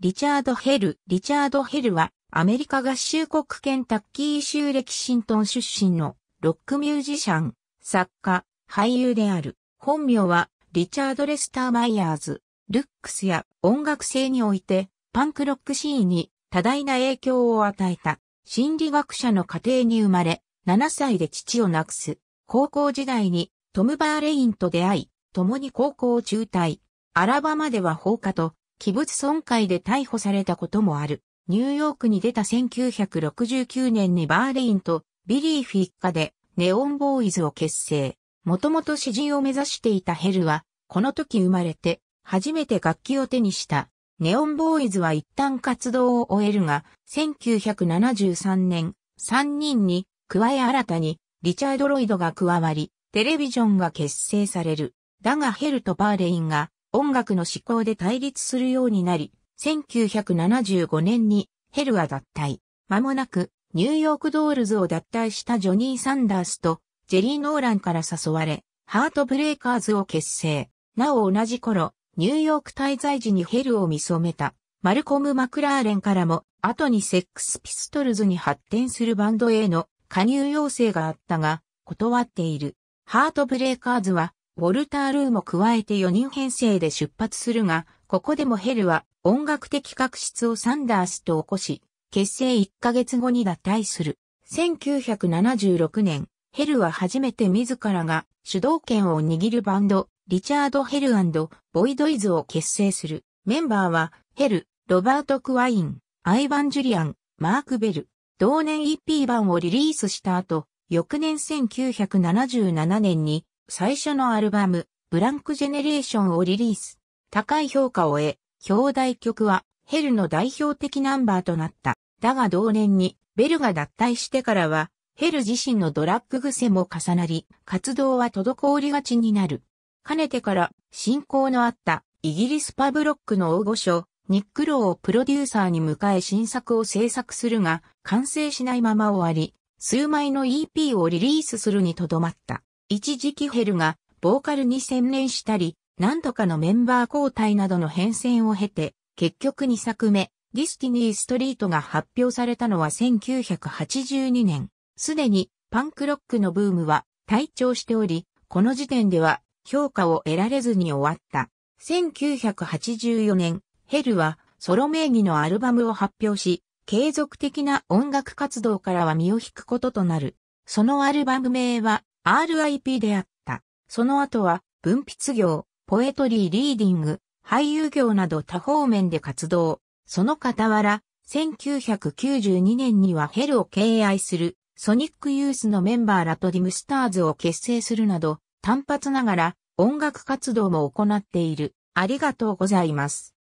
リチャード・ヘル。リチャード・ヘルは、アメリカ合衆国ケンタッキー州レキシントン出身のロックミュージシャン、作家、俳優である。本名は、リチャード・レスター・マイヤーズ。ルックスや音楽性において、パンクロックシーンに多大な影響を与えた。心理学者の家庭に生まれ、7歳で父を亡くす。高校時代にトム・バーレインと出会い、共に高校を中退。アラバマでは放火と器物損壊で逮捕されたこともある。ニューヨークに出た1969年にバーレインとビリーフ一家でネオンボーイズを結成。もともと詩人を目指していたヘルは、この時生まれて、初めて楽器を手にした。ネオンボーイズは一旦活動を終えるが、1973年、3人に、加え新たに、リチャード・ロイドが加わり、テレビジョンが結成される。だがヘルとバーレインが、音楽の思考で対立するようになり、1975年にヘルは脱退。間もなく、ニューヨークドールズを脱退したジョニー・サンダースとジェリー・ノーランから誘われ、ハートブレイカーズを結成。なお同じ頃、ニューヨーク滞在時にヘルを見染めた、マルコム・マクラーレンからも、後にセックス・ピストルズに発展するバンドへの加入要請があったが、断っている。ハートブレイカーズは、ウォルター・ルーも加えて4人編成で出発するが、ここでもヘルは音楽的確執をサンダースと起こし、結成1ヶ月後に脱退する。1976年、ヘルは初めて自らが主導権を握るバンド、リチャード・ヘルボイドイズを結成する。メンバーは、ヘル、ロバート・クワイン、アイヴァン・ジュリアン、マーク・ベル。同年 EP 版をリリースした後、翌年1977年に最初のアルバム、ブランクジェネレーションをリリース。高い評価を得、表題曲はヘルの代表的ナンバーとなった。だが同年にベルが脱退してからは、ヘル自身のドラッグ癖も重なり、活動は滞りがちになる。かねてから進行のあったイギリスパブロックの大御所、ニック・ローをプロデューサーに迎え新作を制作するが、完成しないまま終わり、数枚の EP をリリースするにとどまった。一時期ヘルがボーカルに専念したり、何度かのメンバー交代などの変遷を経て、結局2作目、ディスティニー・ストリートが発表されたのは1982年。すでにパンクロックのブームは退潮しており、この時点では評価を得られずに終わった。1984年、ヘルはソロ名義のアルバムを発表し、継続的な音楽活動からは身を引くこととなる。そのアルバム名は RIP であった。その後は、文筆業、ポエトリーリーディング、俳優業など多方面で活動。その傍ら、1992年にはヘルを敬愛するソニックユースのメンバーらとリムスターズを結成するなど、単発ながら音楽活動も行っている。ありがとうございます。